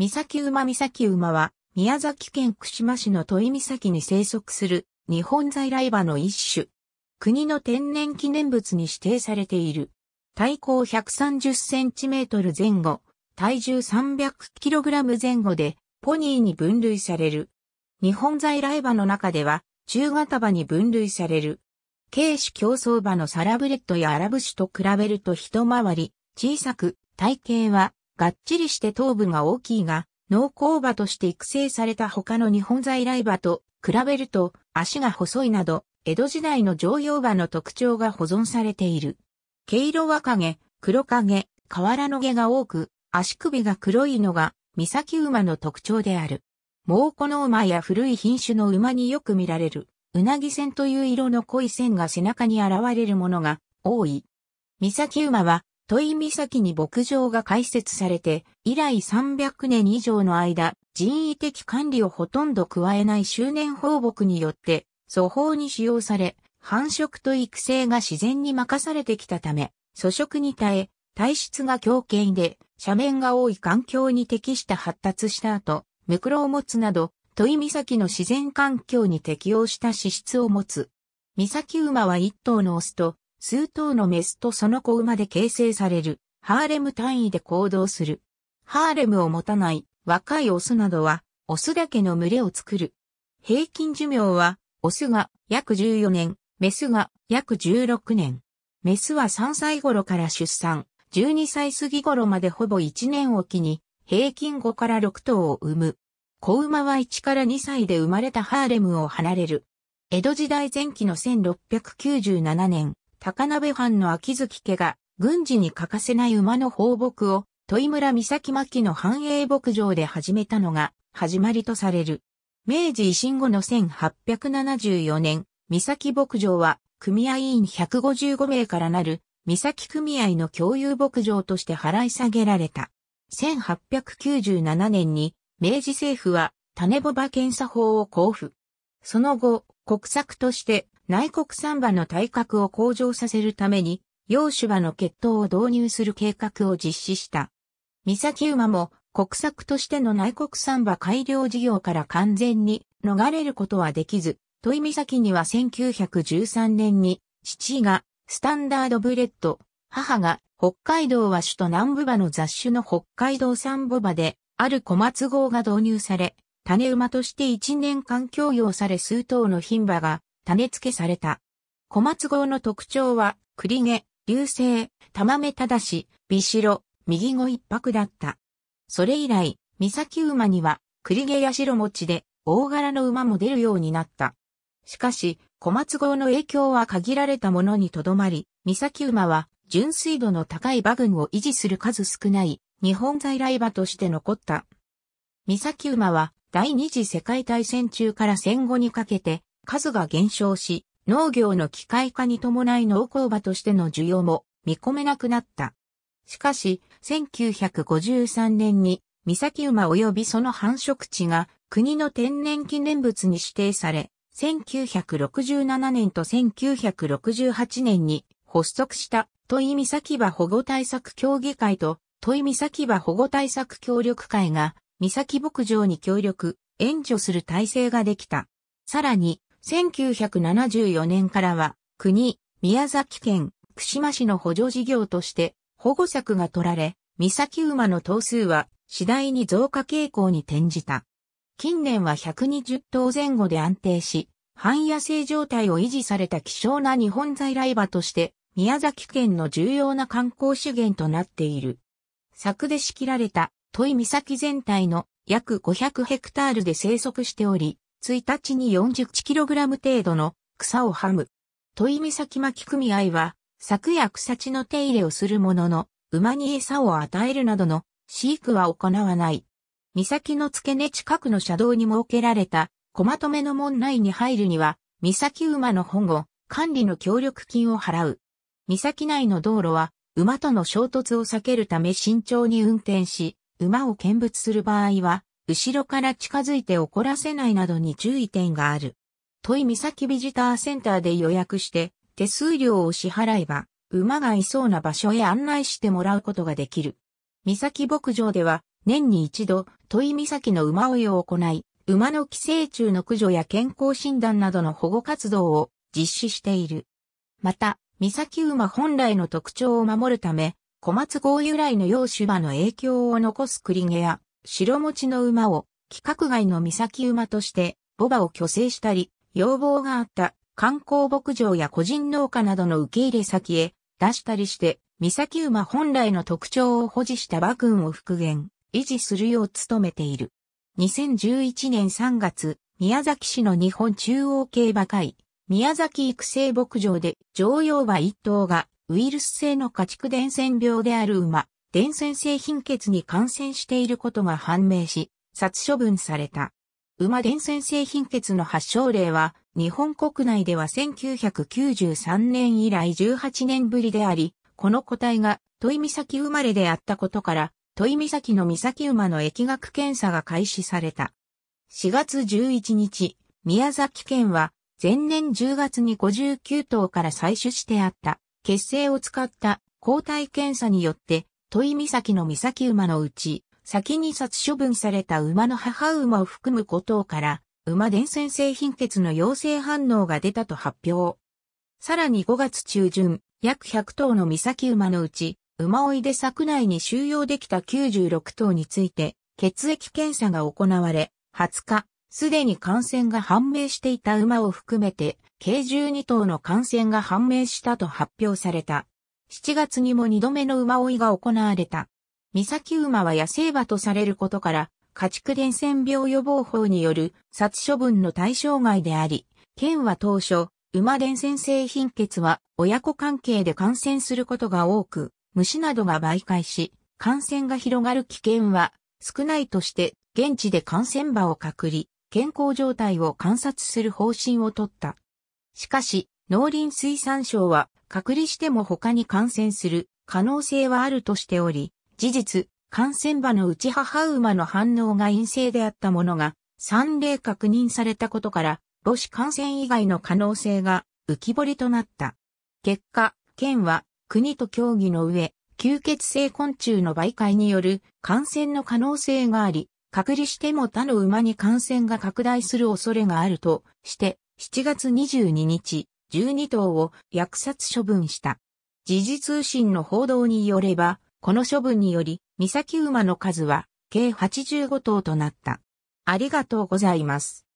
三崎馬三崎馬は、宮崎県串間市の都井岬に生息する、日本在来馬の一種。国の天然記念物に指定されている。体高130センチメートル前後、体重300キログラム前後で、ポニーに分類される。日本在来馬の中では、中型馬に分類される。軽視競走馬のサラブレッドやアラブ種と比べると一回り、小さく、体型はがっちりして頭部が大きいが、農耕馬として育成された他の日本在来馬と比べると足が細いなど、江戸時代の常用馬の特徴が保存されている。毛色は影、黒影、瓦の毛が多く、足首が黒いのが、岬馬の特徴である。猛虎の馬や古い品種の馬によく見られる、うなぎ線という色の濃い線が背中に現れるものが多い。三崎馬は戸井岬に牧場が開設されて、以来300年以上の間、人為的管理をほとんど加えない周年放牧によって、粗法に使用され、繁殖と育成が自然に任されてきたため、粗食に耐え、体質が強健で、斜面が多い環境に適した発達した後、ムクロを持つなど、戸井岬の自然環境に適応した資質を持つ。岬馬は一頭のオスと数頭のメスとその子馬で形成される、ハーレム単位で行動する。ハーレムを持たない若いオスなどは、オスだけの群れを作る。平均寿命は、オスが約14年、メスが約16年。メスは3歳頃から出産、12歳過ぎ頃までほぼ1年おきに、平均5から6頭を産む。子馬は1から2歳で生まれたハーレムを離れる。江戸時代前期の1697年、高鍋藩の秋月家が、軍事に欠かせない馬の放牧を、井村岬牧の繁栄牧場で始めたのが、始まりとされる。明治維新後の1874年、岬牧場は、組合員155名からなる、岬組合の共有牧場として払い下げられた。1897年に、明治政府は、種ボ場検査法を交付。その後、国策として、内国産馬の体格を向上させるために、洋種馬の血統を導入する計画を実施した。三崎馬も国策としての内国産馬改良事業から完全に逃れることはできず、問い岬には1913年に、父がスタンダードブレッド、母が北海道和種と南部馬の雑種の北海道産母馬で、ある小松号が導入され、種馬として1年間供養され数頭の牝馬が種付けされた。小松号の特徴は、栗毛、流星、玉目正し、美白、右後一泊だった。それ以来、三崎馬には、栗毛や白餅で、大柄の馬も出るようになった。しかし、小松号の影響は限られたものにとどまり、三崎馬は、純水度の高い馬群を維持する数少ない日本在来馬として残った。三崎馬は第二次世界大戦中から戦後にかけて数が減少し、農業の機械化に伴い農耕場としての需要も見込めなくなった。しかし、1953年に、三崎馬及びその繁殖地が国の天然記念物に指定され、1967年と1968年に発足した問い岬馬保護対策協議会と問い岬馬保護対策協力会が三崎牧場に協力、援助する体制ができた。さらに、1974年からは、国、宮崎県、串間市の補助事業として保護策が取られ、三崎馬の頭数は次第に増加傾向に転じた。近年は120頭前後で安定し、半野生状態を維持された希少な日本在来馬として、宮崎県の重要な観光資源となっている。柵で仕切られた、問岬全体の約500ヘクタールで生息しており、1日に 41kg 程度の草をはむ。問い岬巻組合は、柵や草地の手入れをするものの、馬に餌を与えるなどの飼育は行わない。岬の付け根近くの車道に設けられた、小まとめの門内に入るには、岬馬の保護、管理の協力金を払う。岬内の道路は、馬との衝突を避けるため慎重に運転し、馬を見物する場合は、後ろから近づいて怒らせないなどに注意点がある。問い岬ビジターセンターで予約して、手数料を支払えば、馬がいそうな場所へ案内してもらうことができる。岬牧場では、年に一度、問い岬の馬追いを行い、馬の寄生虫の駆除や健康診断などの保護活動を実施している。また、岬馬本来の特徴を守るため、小松号由来の洋芝の影響を残す栗毛や、白持ちの馬を、規格外の岬馬として、ボバを虚勢したり、要望があった観光牧場や個人農家などの受け入れ先へ出したりして、岬馬本来の特徴を保持した馬群を復元、維持するよう努めている。2011年3月、宮崎市の日本中央競馬会、宮崎育成牧場で常用馬一頭がウイルス性の家畜伝染病である馬、伝染性貧血に感染していることが判明し、殺処分された。馬伝染性貧血の発症例は、日本国内では1993年以来18年ぶりであり、この個体が、サ岬生まれであったことから、サ岬の岬馬の疫学検査が開始された。4月11日、宮崎県は、前年10月に59頭から採取してあった、血清を使った抗体検査によって、戸井岬の岬馬のうち、先に殺処分された馬の母馬を含むことから、馬伝染性貧血の陽性反応が出たと発表。さらに5月中旬、約100頭の岬馬のうち、馬追いで柵内に収容できた96頭について、血液検査が行われ、20日、すでに感染が判明していた馬を含めて、計12頭の感染が判明したと発表された。7月にも2度目の馬追いが行われた。岬馬は野生馬とされることから、家畜伝染病予防法による殺処分の対象外であり、県は当初、馬伝染性貧血は親子関係で感染することが多く、虫などが媒介し、感染が広がる危険は少ないとして、現地で感染場を隔離、健康状態を観察する方針をとった。しかし、農林水産省は隔離しても他に感染する可能性はあるとしており、事実、感染場のうち母馬の反応が陰性であったものが3例確認されたことから、母子感染以外の可能性が浮き彫りとなった。結果、県は国と協議の上、吸血性昆虫の媒介による感染の可能性があり、隔離しても他の馬に感染が拡大する恐れがあるとして、7月22日、12頭を虐殺処分した。時事通信の報道によれば、この処分により、三崎馬の数は計85頭となった。ありがとうございます。